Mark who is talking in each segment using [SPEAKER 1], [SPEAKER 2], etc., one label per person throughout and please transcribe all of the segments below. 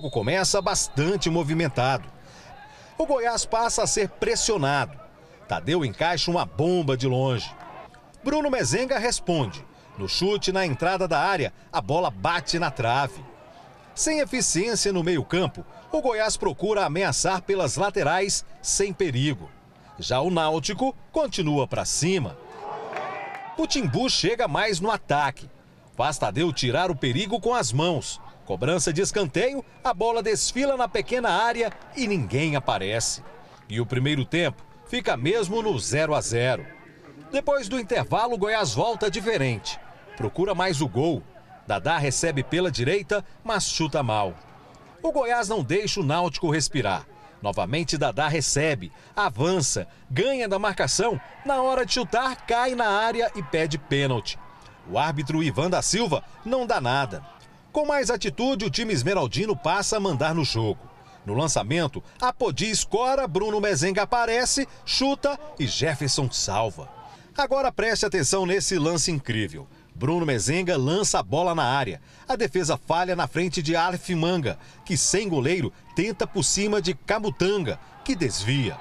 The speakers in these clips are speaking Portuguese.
[SPEAKER 1] jogo começa bastante movimentado. O Goiás passa a ser pressionado. Tadeu encaixa uma bomba de longe. Bruno Mezenga responde. No chute na entrada da área, a bola bate na trave. Sem eficiência no meio-campo, o Goiás procura ameaçar pelas laterais sem perigo. Já o Náutico continua para cima. O Timbu chega mais no ataque. Faz Tadeu tirar o perigo com as mãos Cobrança de escanteio, a bola desfila na pequena área e ninguém aparece. E o primeiro tempo fica mesmo no 0 a 0. Depois do intervalo, o Goiás volta diferente. Procura mais o gol. Dadá recebe pela direita, mas chuta mal. O Goiás não deixa o Náutico respirar. Novamente Dadá recebe, avança, ganha da marcação, na hora de chutar cai na área e pede pênalti. O árbitro Ivan da Silva não dá nada. Com mais atitude, o time esmeraldino passa a mandar no jogo. No lançamento, Apodi escora, Bruno Mezenga aparece, chuta e Jefferson salva. Agora preste atenção nesse lance incrível. Bruno Mezenga lança a bola na área. A defesa falha na frente de Arf Manga, que sem goleiro tenta por cima de Camutanga, que desvia.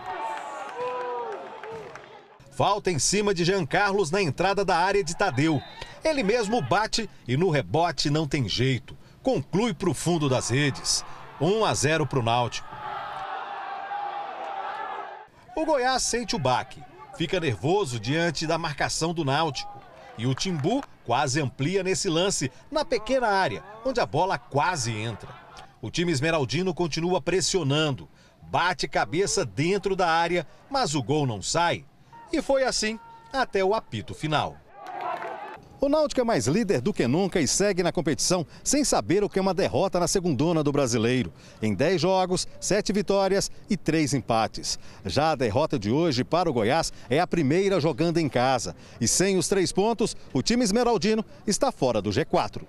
[SPEAKER 1] Falta em cima de Jean Carlos na entrada da área de Tadeu. Ele mesmo bate e no rebote não tem jeito. Conclui para o fundo das redes. 1 a 0 para o Náutico. O Goiás sente o baque. Fica nervoso diante da marcação do Náutico. E o Timbu quase amplia nesse lance, na pequena área, onde a bola quase entra. O time esmeraldino continua pressionando. Bate cabeça dentro da área, mas o gol não sai e foi assim até o apito final. O Náutico é mais líder do que nunca e segue na competição sem saber o que é uma derrota na segundona do brasileiro. Em 10 jogos, 7 vitórias e 3 empates. Já a derrota de hoje para o Goiás é a primeira jogando em casa. E sem os três pontos, o time esmeraldino está fora do G4.